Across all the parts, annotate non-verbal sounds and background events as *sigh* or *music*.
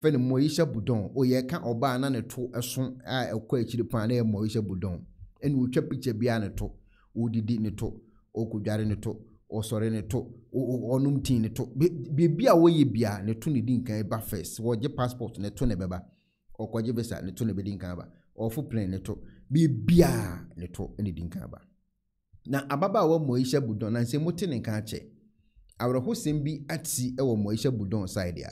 fɛ no moyisha budon oyɛ ka ɔbaa na ne to ɛso a ɛkɔ akyiri paa na yɛ moyisha budon ɛna otwa picture biara ne to odidi ne to okudware ne to ɔsɔre ne to ɔnum tin ne to biribi a wɔyɛ bia ne to ne di nkan ba first wɔgye passport ne to ne bɛba ɔkɔgye visa ne to ne bɛdi nkan ba ɔfo plane ne to biribia ne to ne di nkan ba na ababaawa moyisha budon na nsɛm mo te ne nkan kyɛ awerɛhosɛm bi ati wɔ moyisha budon saidi a.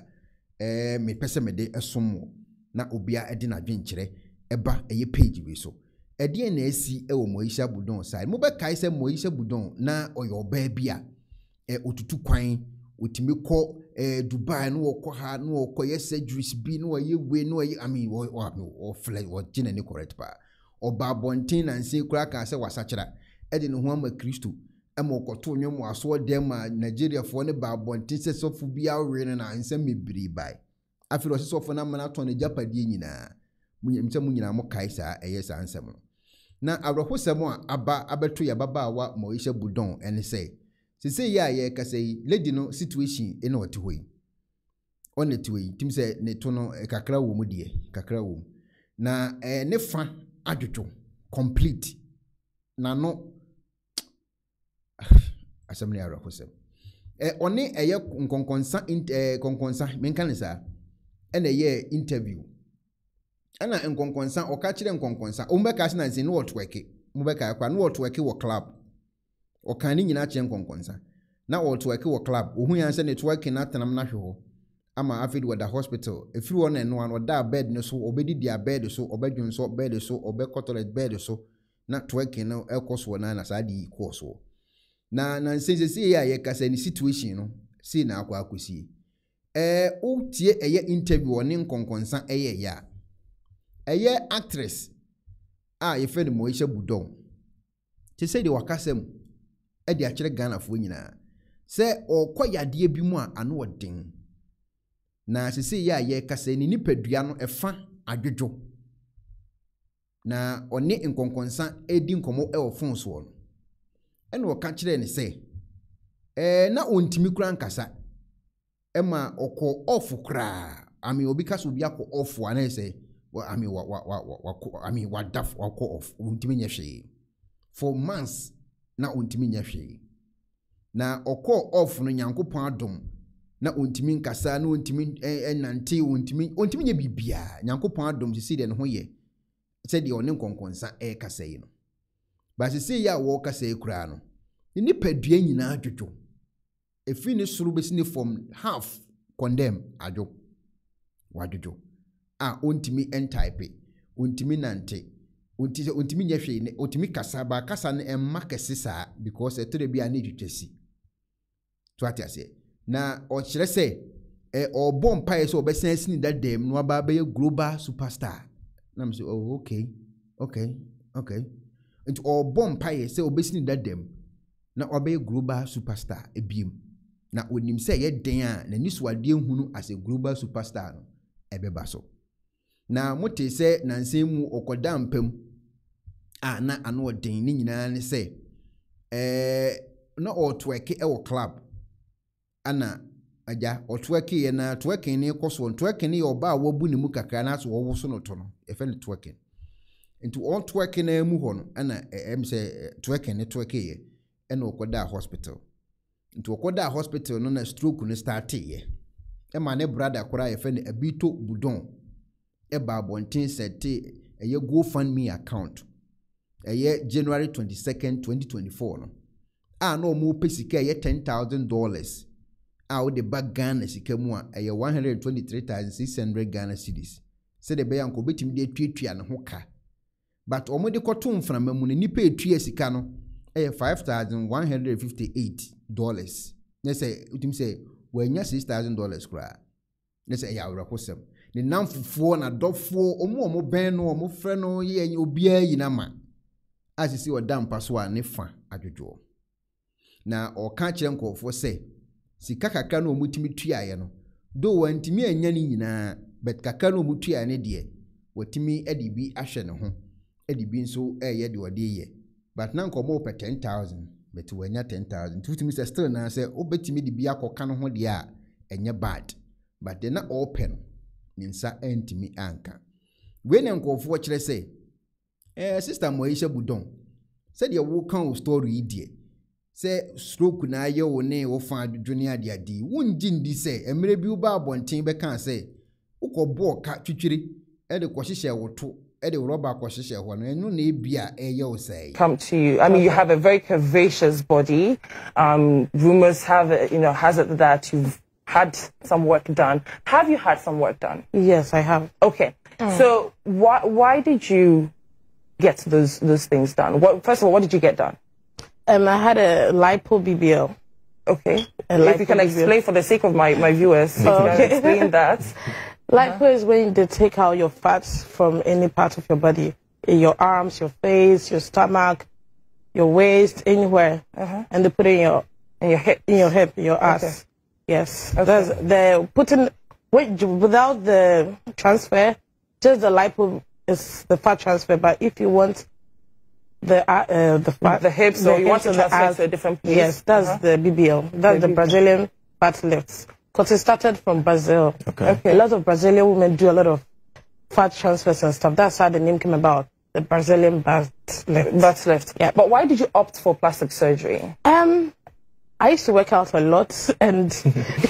ɛɛ mepɛ sɛ mede ɛsom wɔ na obia ɛde n'adwenkyerɛ eba ɛyɛ page bi so ɛdeɛ na ɛsi ɛwɔ moyisa budon side mobɛkae sɛ moyisa budon na ɔyɛ ɔbaa bi a ɛɛ otutu kwan otumi kɔ ɛɛ dubai no wɔkɔ ha no wɔkɔ yɛ surgeries bi no wɔyɛ we no wɔyɛ ami wɔ ɔflɛ wɔgye n'ani correct paa ɔbaa abɔnten nansi kura kan sɛ wasakyera ɛde ne ho ama kristo ma ɔkɔto nwom asoɔ dɛm ma nigeriafoɔ no ba abɔnten sɛ sɔfo bi awere no na nsɛm bebree bae afei ɔsɛ sɔfo no ama no atɔn no nyinaa munyam mu nyinaa mo kae saa ɛyɛ saa nsɛm no na awerɛhosɛm a aba abɛto yɛ ababaawa ma ɔyɛhyɛ budɔn ɛne sɛ sesei yi a yɛrekasa yi lady no situation ɛna ɔte hɔ yi ɔna te hɔ yi tim sɛ ne to no kakra wɔ mu deɛ kakra wɔ mu na ɛɛ ne fa adwodwo complete n'ano asɛm no yɛawerɛho sɛm ɔne ɛyɛ nkɔnkɔnsa nkɔnkɔnsa menka ne saa ɛna ɛyɛ interview ɛna nkɔnkɔnsa ɔka kyerɛ nkɔnkɔnsa ɔmbɛka se nansi ne wɔtwɛke mobɛka kora ne wɔtwɛke wɔ club ɔka ne nyinaa kyerɛ nkɔnkɔnsa na wɔ club ɔhu sɛ ne no atenam no ahwɛ hɔ ama afei de wɔda hospital ɛfiri hɔ ɛnoa no ɔda no so ɔbɛdidi a bed so ɔbɛdwonsɔ so so na no ɛkɔ soɔ na na saa de yi kɔɔ soɔ na na nsensɛ sei a yɛkasa ne situation no si, na akɔ akɔsie ɛɛ wotie ɛyɛ interview wɔ ne nkɔnkɔnsa ɛyɛ ya. ɛyɛ actress a yɛfɛ no ma Moesha Budong te sɛ deɛ wakasa mu ɛde akyerɛ ghanafoɔ nyinaa sɛ ɔrekɔ yadeɛ bi mu a ano wɔ den na sese yɛ a yɛrekasa ne nipadua no ɛfa adwodwo na ɔne nkɔnkɔnsa ɛredi nkɔmmɔ ɛwɔ fon soɔ no ɛna ɔka kyerɛɛ no sɛ ɛɛ na ɔntumi kura nkasa ɛma ɔkɔ ɔfo koraa ami obi ka so obi akɔ ɔfo anayi sɛ ami wa wa wa wa wakɔ ami wada wakɔ ɔfo ɔntumi nyɛ hwee for months na ɔntumi nyɛ hwee na ɔkɔ ɔfo no nyankopɔn adom na ɔntumi nkasa na ɔntumi ɛnante ɔntumi ɔntumi nyɛ biribiara nyankopɔn adom sisi deɛ ne ho yɛ sɛdeɛ ɔne nkɔnkɔnsa ɛrekasa yi no basisi sɛ yi a wɔrekasa yi koraa no nipadua nyinaa dwodwo efi ne soro bɛsi ne fam half condemn adwo wadwodwo a ontumi ntaipe ontumi nante onti sɛ ontumi nyɛ hwee ne ontumi kasa ba kasa no ɛmma kɛse saa because ɛtɔrɔ bi a ne twitwa si to ate aseɛ na ɔkyerɛ sɛ ɛ ɔbɔ mpaeɛ sɛ ɔbɛsan asi ne dada mu na waba abɛyɛ global superstar nam sɛ oh okay okay okay. nti ɔbɔ mpaeɛ sɛ ɔbɛsi ne dadam na ɔbɛyɛ global superstar ebiem na onim sɛ ɛyɛ den a n'ani so adeɛ hunu as global superstar no ɛbɛba so na mote sɛ nansan mu ɔkɔda mpam a na ano ɔden ne nyinaa ne sɛ ɛɛɛ na ɔɔtɔɛke ɛwɔ club ana agya ɔtɔɛke yɛ na tɔɛke ne kɔ soɔ tɔɛke ne yɛ ɔbaa a wabu ne mu kakra na so wɔwoso no to no yɛfɛ no tɔɛke no nti wɔn twerk na mu hɔ no ɛna ɛm sɛ twerk ne twerk yɛ ɛna wɔkɔda hospital nti wɔkɔda hospital no na stroke no start yɛ ɛma ne brother koraa yɛfɛ no abito budon ɛba abɔnten sɛte ɛyɛ gofundme account ɛyɛ january twenty second twenty twenty four no a na wɔn pɛ sika ɛyɛ ten thousand dollars a wɔde ba ghana sika mu a ɛyɛ one hundred twenty three thousand six hundred ghana cedis sɛdeɛ ɛbɛyɛ anko obetumi de tuatua ne ho ka. but wɔde kɔto mframa mu no nipa etua sika no ɛyɛ five thousand one hundred fifty eight dollars ne sɛ wotum sɛ wɔanya six thousand dollars koraa ne sɛ ɛyɛ nam fufuo na dɔfoɔ wɔn a wɔbɛn no wɔn frɛ no yɛ obiara yina ma a sisi ɔda mpa so a ne fa adwodwoɔ na ɔka kyerɛ nkurɔfoɔ sɛ sika kakra no a no do wɔntumi anya ne nyinaa but kakra ne deɛ wɔtumi de bi ne ho ɛde bi nso ɛyɛ deɛ ɔde yɛ but na nkɔmɔ wopɛ ten thousand but wɔanya ten thousand nti wotumi sɛ still naa sɛ wobɛtumi de bi akɔka no ho deɛ a ɛnyɛ bad but deɛ na ɔɔpɛ no ne nsa ɛntumi anka wei na nkurɔfoɔ kyerɛ sɛ ɛɛ sista mo ayi hyɛ budɔn sɛdeɛ woka wo story yi deɛ sɛ stroke na ayɛ wo ne wofa adwene adeade wongye ndi sɛ mmerɛ bi woba abɔnten bɛka sɛ wokɔbɔɔ ka twitwiri ɛde kɔhyehyɛ wo to a come to you i mean you have a very curvaceous body um, rumors have it, you know has it that you've had some work done have you had some work done. yes i have. okay mm. so why why did you get those those things done what first of all what did you get done. Um, I had a lipo BBL. Okay. A if you can explain for the sake of my, my viewers, okay. Oh. explain that. *laughs* Lipo uh-huh. is when they take out your fats from any part of your body, in your arms, your face, your stomach, your waist, anywhere, uh-huh. and they put it in your in your hip, in your hip, your ass. Okay. Yes, okay. they're putting without the transfer, just the lipo is the fat transfer. But if you want the uh, uh the fat, the hips, so you hips want to transfer ass, to a different place. Yes, that's uh-huh. the BBL. That's the, the BBL. Brazilian fat lifts. Because it started from Brazil. Okay. okay. A lot of Brazilian women do a lot of fat transfers and stuff. That's how the name came about. The Brazilian butt lift. Butt lift. Yeah. But why did you opt for plastic surgery? Um, I used to work out a lot, *laughs* and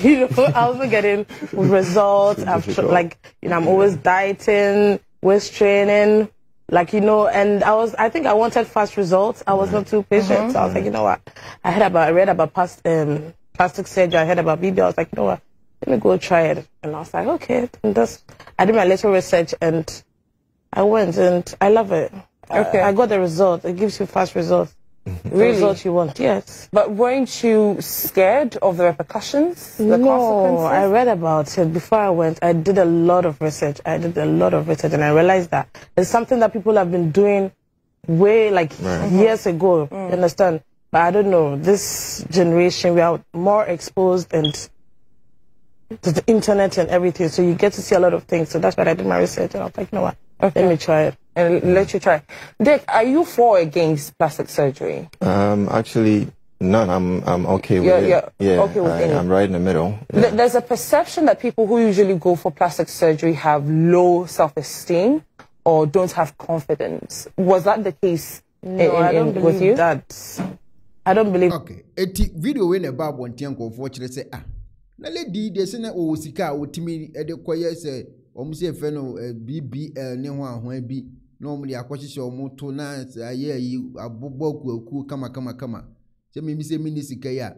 you know, I wasn't getting results. i like, you know, I'm always dieting, waist training, like you know, and I was, I think I wanted fast results. I was not too patient, so I was mm-hmm. like, you know what? I heard about, I read about past um plastic surgery. I heard about BB. I was like, you know what? Let me go try it. And I was like, okay. And that's, I did my little research and I went and I love it. Okay. I, I got the result. It gives you fast results. Really? The you want, yes. But weren't you scared of the repercussions, the no, I read about it before I went. I did a lot of research. I did a lot of research and I realized that it's something that people have been doing way like right. years ago, mm. understand? But I don't know, this generation, we are more exposed and to the internet and everything. So you get to see a lot of things. So that's what I did my research. And I was like, you know what? Okay. Let me try it. And let you try. Dick, are you for against plastic surgery? Um, actually, none. I'm, I'm okay with you're, it. You're yeah, okay with I, I'm right in the middle. Yeah. There's a perception that people who usually go for plastic surgery have low self-esteem or don't have confidence. Was that the case no, in, in, I don't believe with you? That I don't believe. Okay. Eti video ah, wey eh, e na ba abɔnten nkɔfoɔ kyerɛ sɛ ah na lady de sɛ na ɔwɔ sika timi ɔtumi de kɔyɛ o wɔn sɛ fɛ no bbl ne ho ahoɛ bi na wɔn de akɔhyehyɛ wɔn to na ayɛ ayi abobɔ akuakuo kama sɛ mimi sɛ mi ni sika yi a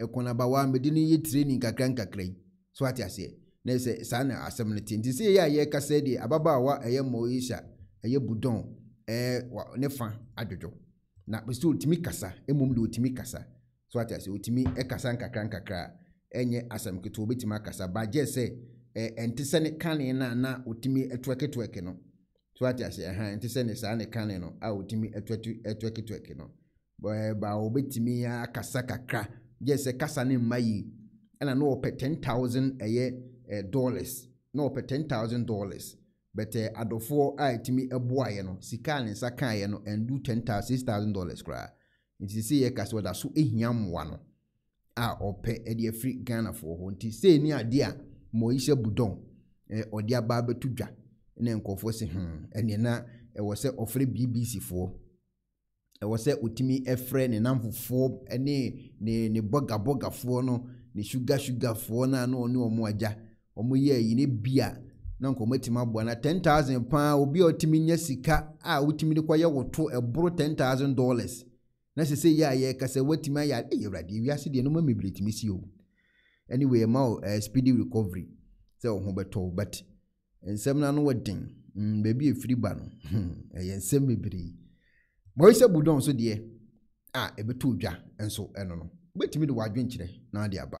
ɛkɔnabawa mɛde ne yɛ training kakra nkakra yi so ate aseɛ na sɛ saa na asɛm no te nti sɛ yɛ a yɛkasa deɛ ababaawa ɛyɛ mɔyisa ɛyɛ budɔn ɛɛ eh, ne fa adwodwo na sɛ ɔtumi kasa mmom de ɔtumi kasa so ate ase ɔtumi kasa nkakra nkakra ɛnyɛ asɛm ketewa ɔbɛtumi akasa bagye sɛ ɛnte sɛ ne kane no a na ɔtumi ɛtwɛketwɛke no so ate ase ɛha ɛnte sɛ ne saa ne kane no a ɔtumi ɛtwɛketwɛke no ba ɔbɛtumi akasa kakra gye sɛ kasa ne mma yi ɛna na ɔpɛ ten thousand ɛyɛ dollars na ɔpɛ ten thousand dollars bɛtɛ uh, adɔfoɔ a ɛtumi ɛboaeɛ no sika a ne nsa kaeɛ no ɛndu ten thousand six thousand dollars koraa nti sɛ yɛ kasa ɔda so ehia mmoa no a ɔpɛ ɛde afiri ghana foɔ hɔ nti sɛ ni adeɛ a mɔyi hyɛ budɔn ɛɛ ɔde aba abɛto dwa ɛna nkɔfoɔ sɛ hmm ɛnea na ɛwɔ sɛ ɔfrɛ bbc foɔ ɛwɔ sɛ ɔtumi ɛfrɛ ne namfofoɔ ɛne ne ne bɔgabɔgafoɔ no ne sugar sugarfoɔ no a na ɔne wɔn agya wɔn yɛ ɛyi ne na nkɔmɔ tumi aboa na ten thousand paa obi a ɔtumi nya sika a wotumi de kɔyɛ woto ɛboro ten thousand dollars na sese yɛ a yɛ kasa watumi ayɛ ade yɛwurade ewiase deɛ noma mebiri tumi si o anyway ɛma o ɛɛ speedy recovery sɛ ɔho bɛtɔ but nsɛm n'ano wɔ den mm beebi efiri ba no *laughs* ɛyɛ nsɛm bebree mɔyisa budɔn so deɛ a ebɛtɔ odwa nso ɛno no wobɛtumi de wadwenkyerɛ na ade aba.